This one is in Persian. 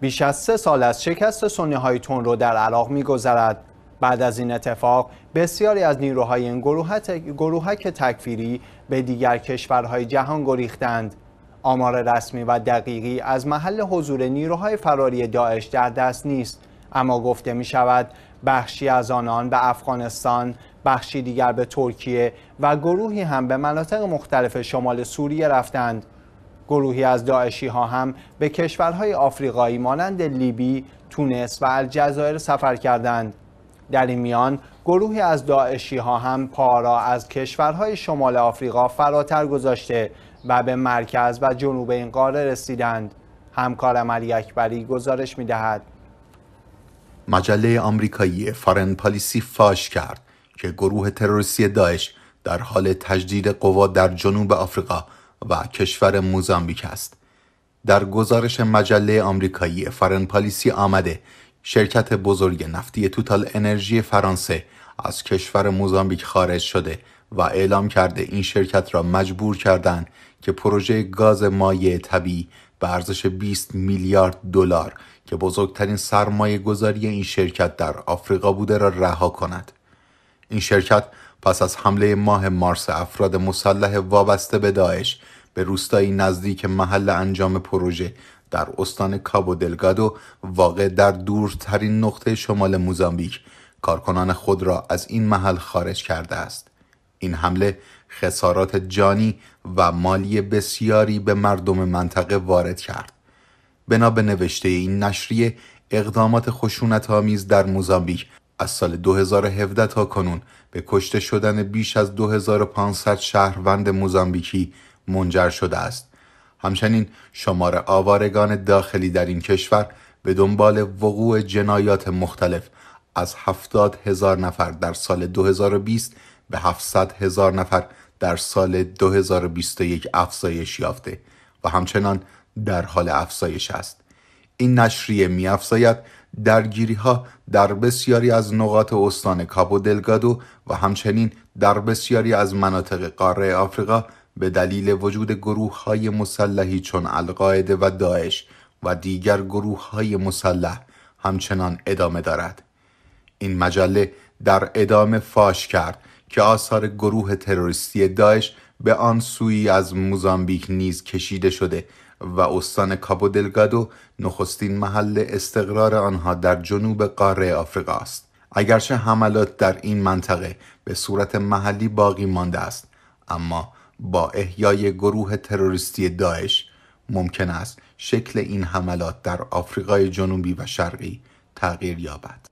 بیش از سه سال از شکست سنی های تون رو در عراق میگذرد بعد از این اتفاق بسیاری از نیروهای این گروهک تکفیری به دیگر کشورهای جهان گریختند آمار رسمی و دقیقی از محل حضور نیروهای فراری داعش در دست نیست اما گفته می شود بخشی از آنان به افغانستان بخشی دیگر به ترکیه و گروهی هم به مناطق مختلف شمال سوریه رفتند گروهی از داعشی ها هم به کشورهای آفریقایی مانند لیبی، تونس و الجزایر سفر کردند. در این میان گروهی از داعشی ها هم پارا از کشورهای شمال آفریقا فراتر گذاشته و به مرکز و جنوب این قاره رسیدند. همکارم علی اکبری گزارش می دهد. مجله آمریکایی فارن پالیسی فاش کرد که گروه تروریستی داعش در حال تجدید قوا در جنوب آفریقا و کشور موزامبیک است. در گزارش مجله آمریکایی فارن پالیسی آمده شرکت بزرگ نفتی توتال انرژی فرانسه از کشور موزامبیک خارج شده و اعلام کرده این شرکت را مجبور کردند که پروژه گاز مایع طبیعی به ارزش 20 میلیارد دلار که بزرگترین سرمایه گذاری این شرکت در آفریقا بوده را رها کند. این شرکت پس از حمله ماه مارس افراد مسلح وابسته به داعش به روستایی نزدیک محل انجام پروژه در استان کابو دلگادو واقع در دورترین نقطه شمال موزامبیک کارکنان خود را از این محل خارج کرده است این حمله خسارات جانی و مالی بسیاری به مردم منطقه وارد کرد بنا به نوشته این نشریه اقدامات خشونت آمیز در موزامبیک از سال 2017 تا کنون به کشته شدن بیش از 2500 شهروند موزامبیکی منجر شده است. همچنین شمار آوارگان داخلی در این کشور به دنبال وقوع جنایات مختلف از 70 هزار نفر در سال 2020 به 700 هزار نفر در سال 2021 افزایش یافته و همچنان در حال افزایش است. این نشریه میافزاید درگیری ها در بسیاری از نقاط استان کابو دلگادو و همچنین در بسیاری از مناطق قاره آفریقا به دلیل وجود گروه های مسلحی چون القاعده و داعش و دیگر گروه های مسلح همچنان ادامه دارد. این مجله در ادامه فاش کرد که آثار گروه تروریستی داعش به آن سویی از موزامبیک نیز کشیده شده و استان کابو دلگادو نخستین محل استقرار آنها در جنوب قاره آفریقا است اگرچه حملات در این منطقه به صورت محلی باقی مانده است اما با احیای گروه تروریستی داعش ممکن است شکل این حملات در آفریقای جنوبی و شرقی تغییر یابد